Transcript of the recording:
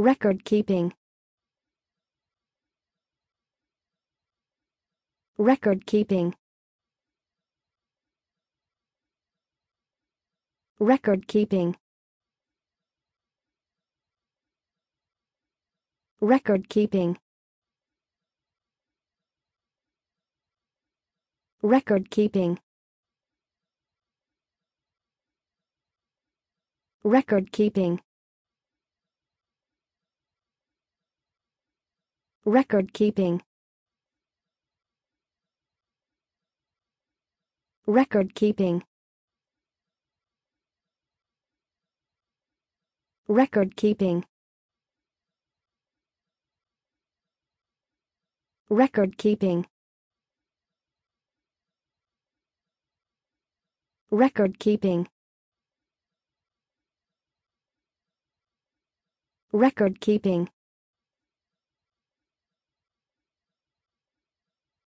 Record keeping. Record keeping. Record keeping. Record keeping. Record keeping. Record keeping. Record keeping. Record keeping. Record keeping. Record keeping. Record keeping. Record keeping.